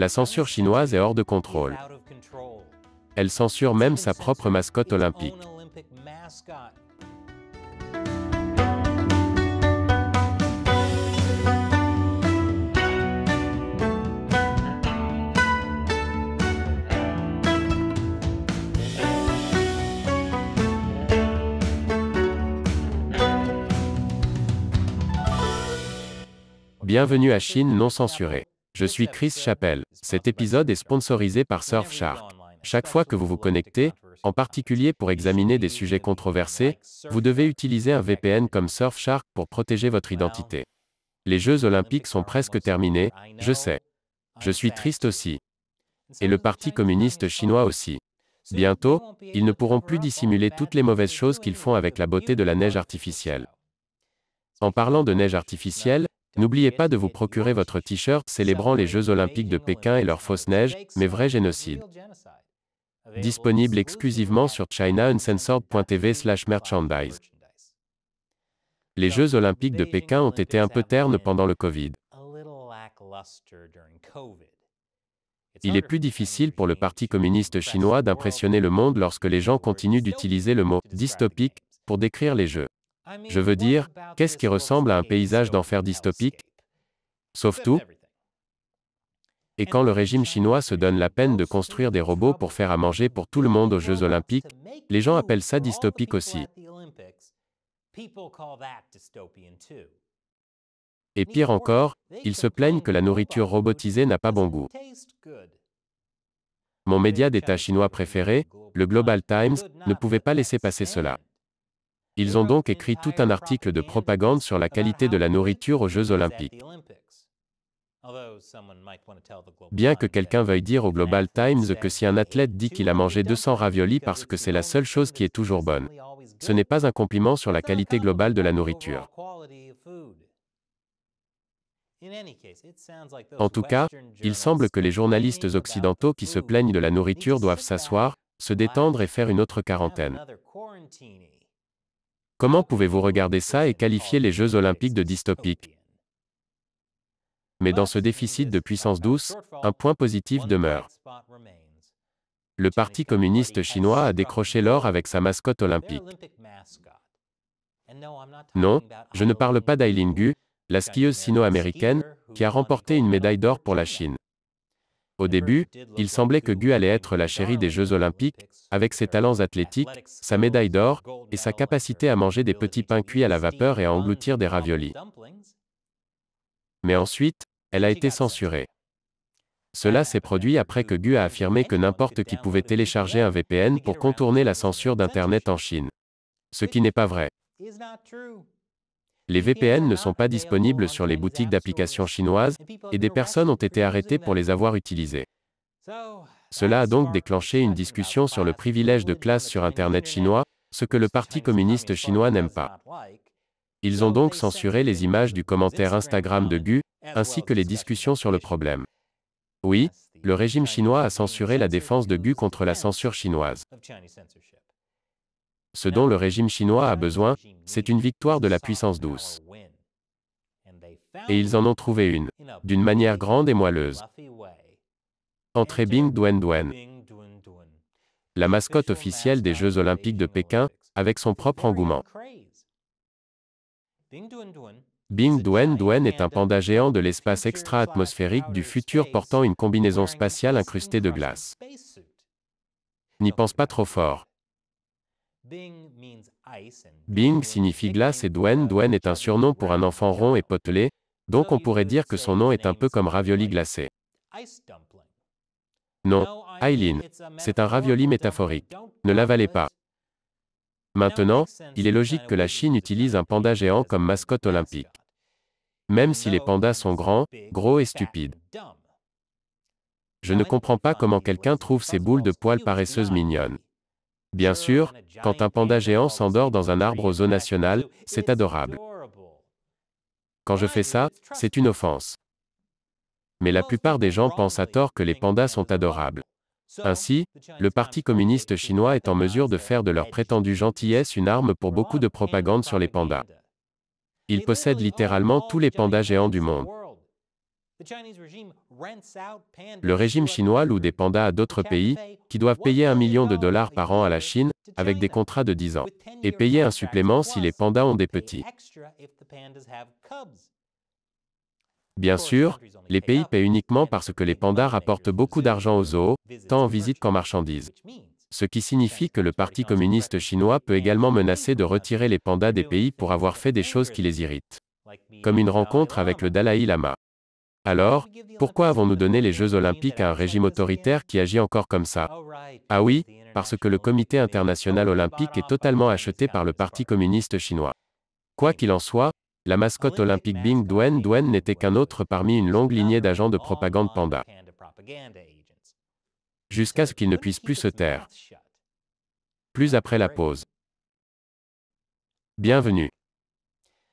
La censure chinoise est hors de contrôle. Elle censure même sa propre mascotte olympique. Bienvenue à Chine non censurée. Je suis Chris Chappelle. Cet épisode est sponsorisé par Surfshark. Chaque fois que vous vous connectez, en particulier pour examiner des sujets controversés, vous devez utiliser un VPN comme Surfshark pour protéger votre identité. Les Jeux olympiques sont presque terminés, je sais. Je suis triste aussi. Et le Parti communiste chinois aussi. Bientôt, ils ne pourront plus dissimuler toutes les mauvaises choses qu'ils font avec la beauté de la neige artificielle. En parlant de neige artificielle, N'oubliez pas de vous procurer votre t-shirt célébrant les Jeux olympiques de Pékin et leur fausse neige, mais vrai génocide. Disponible exclusivement sur chinauncensored.tv slash merchandise. Les Jeux olympiques de Pékin ont été un peu ternes pendant le Covid. Il est plus difficile pour le Parti communiste chinois d'impressionner le monde lorsque les gens continuent d'utiliser le mot dystopique pour décrire les Jeux. Je veux dire, qu'est-ce qui ressemble à un paysage d'enfer dystopique Sauf tout. Et quand le régime chinois se donne la peine de construire des robots pour faire à manger pour tout le monde aux Jeux olympiques, les gens appellent ça dystopique aussi. Et pire encore, ils se plaignent que la nourriture robotisée n'a pas bon goût. Mon média d'État chinois préféré, le Global Times, ne pouvait pas laisser passer cela. Ils ont donc écrit tout un article de propagande sur la qualité de la nourriture aux Jeux olympiques. Bien que quelqu'un veuille dire au Global Times que si un athlète dit qu'il a mangé 200 raviolis parce que c'est la seule chose qui est toujours bonne, ce n'est pas un compliment sur la qualité globale de la nourriture. En tout cas, il semble que les journalistes occidentaux qui se plaignent de la nourriture doivent s'asseoir, se détendre et faire une autre quarantaine. Comment pouvez-vous regarder ça et qualifier les Jeux olympiques de dystopiques Mais dans ce déficit de puissance douce, un point positif demeure. Le Parti communiste chinois a décroché l'or avec sa mascotte olympique. Non, je ne parle pas d'Aileen Gu, la skieuse sino-américaine, qui a remporté une médaille d'or pour la Chine. Au début, il semblait que Gu allait être la chérie des Jeux olympiques, avec ses talents athlétiques, sa médaille d'or, et sa capacité à manger des petits pains cuits à la vapeur et à engloutir des raviolis. Mais ensuite, elle a été censurée. Cela s'est produit après que Gu a affirmé que n'importe qui pouvait télécharger un VPN pour contourner la censure d'Internet en Chine. Ce qui n'est pas vrai. Les VPN ne sont pas disponibles sur les boutiques d'applications chinoises, et des personnes ont été arrêtées pour les avoir utilisées. Cela a donc déclenché une discussion sur le privilège de classe sur Internet chinois, ce que le Parti communiste chinois n'aime pas. Ils ont donc censuré les images du commentaire Instagram de Gu, ainsi que les discussions sur le problème. Oui, le régime chinois a censuré la défense de Gu contre la censure chinoise. Ce dont le régime chinois a besoin, c'est une victoire de la puissance douce. Et ils en ont trouvé une, d'une manière grande et moelleuse. Entrez Bing Duen Duen, la mascotte officielle des Jeux olympiques de Pékin, avec son propre engouement. Bing Duen Duen est un panda géant de l'espace extra-atmosphérique du futur portant une combinaison spatiale incrustée de glace. N'y pense pas trop fort. Bing signifie glace et Dwen. Dwen est un surnom pour un enfant rond et potelé, donc on pourrait dire que son nom est un peu comme ravioli glacé. Non, Eileen, c'est un ravioli métaphorique. Ne l'avalez pas. Maintenant, il est logique que la Chine utilise un panda géant comme mascotte olympique. Même si les pandas sont grands, gros et stupides. Je ne comprends pas comment quelqu'un trouve ces boules de poils paresseuses mignonnes. Bien sûr, quand un panda géant s'endort dans un arbre aux eaux nationales, c'est adorable. Quand je fais ça, c'est une offense. Mais la plupart des gens pensent à tort que les pandas sont adorables. Ainsi, le Parti communiste chinois est en mesure de faire de leur prétendue gentillesse une arme pour beaucoup de propagande sur les pandas. Ils possèdent littéralement tous les pandas géants du monde. Le régime chinois loue des pandas à d'autres pays, qui doivent payer un million de dollars par an à la Chine, avec des contrats de 10 ans, et payer un supplément si les pandas ont des petits. Bien sûr, les pays paient uniquement parce que les pandas rapportent beaucoup d'argent aux zoos, tant en visite qu'en marchandises. Ce qui signifie que le Parti communiste chinois peut également menacer de retirer les pandas des pays pour avoir fait des choses qui les irritent. Comme une rencontre avec le Dalai Lama. Alors, pourquoi avons-nous donné les Jeux olympiques à un régime autoritaire qui agit encore comme ça Ah oui, parce que le Comité international olympique est totalement acheté par le Parti communiste chinois. Quoi qu'il en soit, la mascotte olympique Bing Dwen Dwen n'était qu'un autre parmi une longue lignée d'agents de propagande panda. Jusqu'à ce qu'ils ne puissent plus se taire. Plus après la pause. Bienvenue.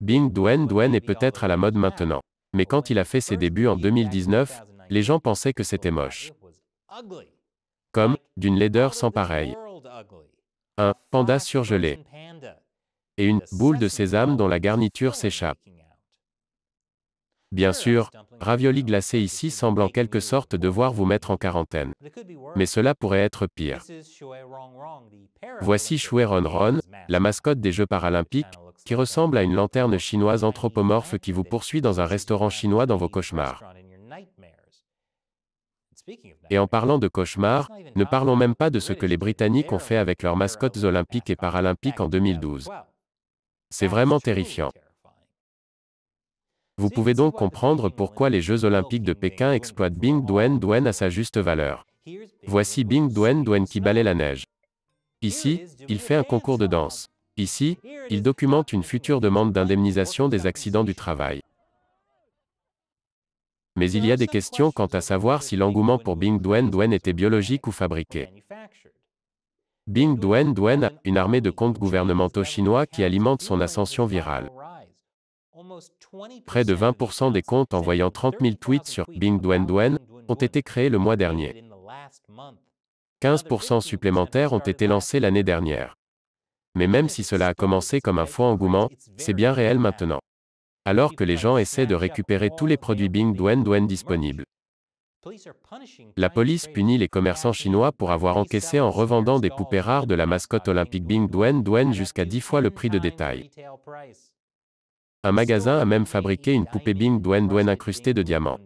Bing duen Dwen est peut-être à la mode maintenant mais quand il a fait ses débuts en 2019, les gens pensaient que c'était moche. Comme, d'une laideur sans pareil. Un panda surgelé. Et une boule de sésame dont la garniture s'échappe. Bien sûr, ravioli glacé ici semble en quelque sorte devoir vous mettre en quarantaine. Mais cela pourrait être pire. Voici ron Ron, la mascotte des Jeux paralympiques, qui ressemble à une lanterne chinoise anthropomorphe qui vous poursuit dans un restaurant chinois dans vos cauchemars. Et en parlant de cauchemars, ne parlons même pas de ce que les Britanniques ont fait avec leurs mascottes olympiques et paralympiques en 2012. C'est vraiment terrifiant. Vous pouvez donc comprendre pourquoi les Jeux olympiques de Pékin exploitent Bing Dwen Dwen à sa juste valeur. Voici Bing Dwen Dwen qui balaie la neige. Ici, il fait un concours de danse. Ici, il documente une future demande d'indemnisation des accidents du travail. Mais il y a des questions quant à savoir si l'engouement pour Bing Duen Dwen était biologique ou fabriqué. Bing Duen Dwen, a une armée de comptes gouvernementaux chinois qui alimente son ascension virale. Près de 20% des comptes envoyant 30 000 tweets sur Bing Duen Duen ont été créés le mois dernier. 15% supplémentaires ont été lancés l'année dernière mais même si cela a commencé comme un faux engouement, c'est bien réel maintenant. Alors que les gens essaient de récupérer tous les produits Bing Dwen Dwen disponibles. La police punit les commerçants chinois pour avoir encaissé en revendant des poupées rares de la mascotte olympique Bing Dwen Dwen jusqu'à 10 fois le prix de détail. Un magasin a même fabriqué une poupée Bing Dwen Dwen incrustée de diamants.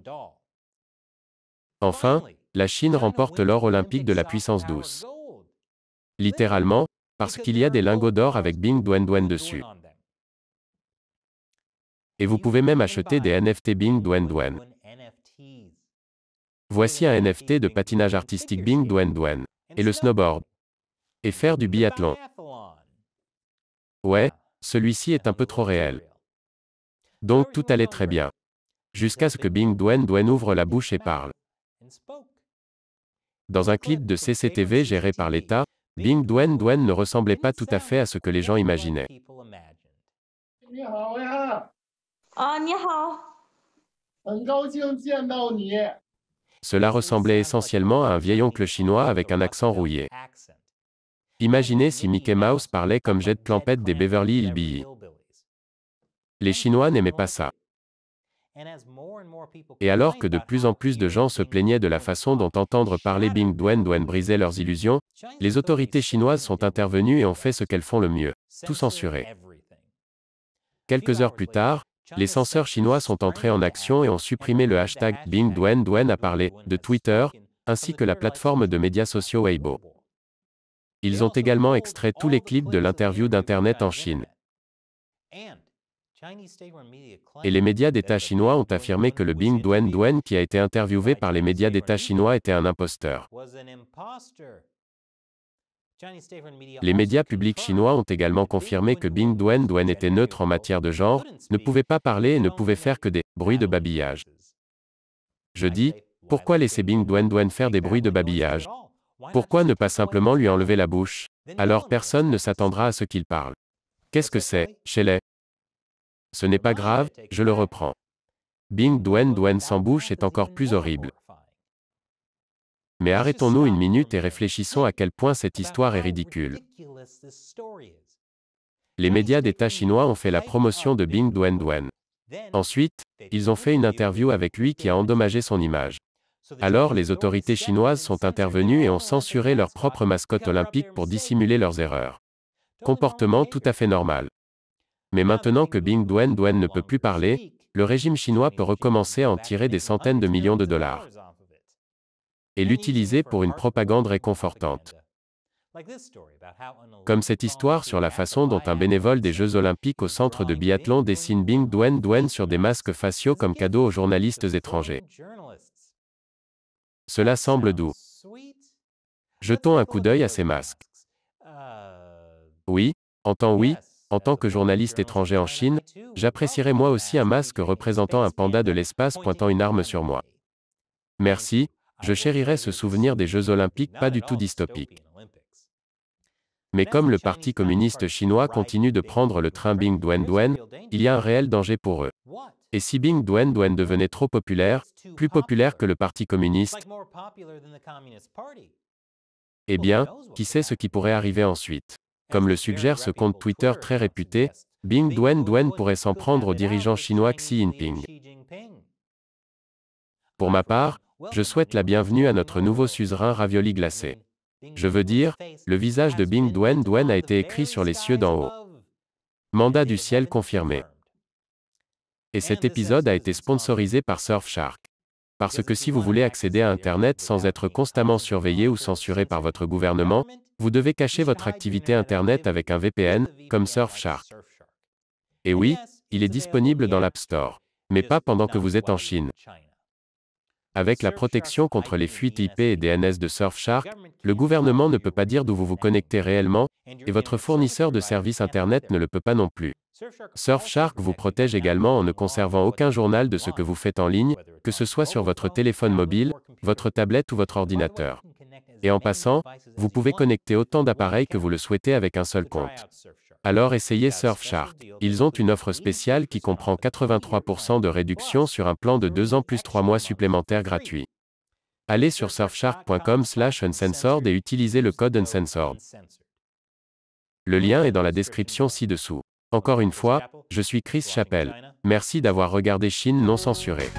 Enfin, la Chine remporte l'or olympique de la puissance douce. Littéralement, parce qu'il y a des lingots d'or avec Bing Dwen Dwen dessus. Et vous pouvez même acheter des NFT Bing Dwen Dwen. Voici un NFT de patinage artistique Bing Dwen Dwen. Et le snowboard. Et faire du biathlon. Ouais, celui-ci est un peu trop réel. Donc tout allait très bien. Jusqu'à ce que Bing Dwen Dwen ouvre la bouche et parle. Dans un clip de CCTV géré par l'État, Bing Dwen Dwen ne ressemblait pas tout à fait à ce que les gens imaginaient. Cela ressemblait essentiellement à un vieil oncle chinois avec un accent rouillé. Imaginez si Mickey Mouse parlait comme Jed Clampett des Beverly Hillbillies. Les Chinois n'aimaient pas ça. Et alors que de plus en plus de gens se plaignaient de la façon dont entendre parler Bing Dwen Dwen brisait leurs illusions, les autorités chinoises sont intervenues et ont fait ce qu'elles font le mieux, tout censurer. Quelques heures plus tard, les censeurs chinois sont entrés en action et ont supprimé le hashtag Bing Dwen Dwen à parler, de Twitter, ainsi que la plateforme de médias sociaux Weibo. Ils ont également extrait tous les clips de l'interview d'Internet en Chine. Et les médias d'État chinois ont affirmé que le Bing Dwen Duen qui a été interviewé par les médias d'État chinois était un imposteur. Les médias publics chinois ont également confirmé que Bing Duan Duen était neutre en matière de genre, ne pouvait pas parler et ne pouvait faire que des bruits de babillage. Je dis, pourquoi laisser Bing Dwen Duen faire des bruits de babillage Pourquoi ne pas simplement lui enlever la bouche Alors personne ne s'attendra à ce qu'il parle. Qu'est-ce que c'est, Shelley ce n'est pas grave, je le reprends. Bing Dwen Dwen sans bouche est encore plus horrible. Mais arrêtons-nous une minute et réfléchissons à quel point cette histoire est ridicule. Les médias d'État chinois ont fait la promotion de Bing Dwen Dwen. Ensuite, ils ont fait une interview avec lui qui a endommagé son image. Alors les autorités chinoises sont intervenues et ont censuré leur propre mascotte olympique pour dissimuler leurs erreurs. Comportement tout à fait normal. Mais maintenant que Bing Dwen Dwen ne peut plus parler, le régime chinois peut recommencer à en tirer des centaines de millions de dollars et l'utiliser pour une propagande réconfortante. Comme cette histoire sur la façon dont un bénévole des Jeux Olympiques au centre de biathlon dessine Bing Dwen Dwen sur des masques faciaux comme cadeau aux journalistes étrangers. Cela semble doux. Jetons un coup d'œil à ces masques. Oui, entends oui, en tant que journaliste étranger en Chine, j'apprécierais moi aussi un masque représentant un panda de l'espace pointant une arme sur moi. Merci, je chérirais ce souvenir des Jeux olympiques pas du tout dystopique. Mais comme le Parti communiste chinois continue de prendre le train Bing Duen Duen, il y a un réel danger pour eux. Et si Bing Duen Duen devenait trop populaire, plus populaire que le Parti communiste, eh bien, qui sait ce qui pourrait arriver ensuite comme le suggère ce compte Twitter très réputé, Bing Dwen Dwen pourrait s'en prendre au dirigeant chinois Xi Jinping. Pour ma part, je souhaite la bienvenue à notre nouveau suzerain ravioli glacé. Je veux dire, le visage de Bing Dwen Dwen a été écrit sur les cieux d'en haut. Mandat du ciel confirmé. Et cet épisode a été sponsorisé par Surfshark. Parce que si vous voulez accéder à Internet sans être constamment surveillé ou censuré par votre gouvernement, vous devez cacher votre activité Internet avec un VPN, comme Surfshark. Et oui, il est disponible dans l'App Store. Mais pas pendant que vous êtes en Chine. Avec la protection contre les fuites IP et DNS de Surfshark, le gouvernement ne peut pas dire d'où vous vous connectez réellement, et votre fournisseur de services Internet ne le peut pas non plus. Surfshark vous protège également en ne conservant aucun journal de ce que vous faites en ligne, que ce soit sur votre téléphone mobile, votre tablette ou votre ordinateur. Et en passant, vous pouvez connecter autant d'appareils que vous le souhaitez avec un seul compte. Alors essayez Surfshark. Ils ont une offre spéciale qui comprend 83% de réduction sur un plan de 2 ans plus 3 mois supplémentaires gratuits. Allez sur surfshark.com slash uncensored et utilisez le code uncensored. Le lien est dans la description ci-dessous. Encore une fois, je suis Chris Chappelle. Merci d'avoir regardé Chine non censurée.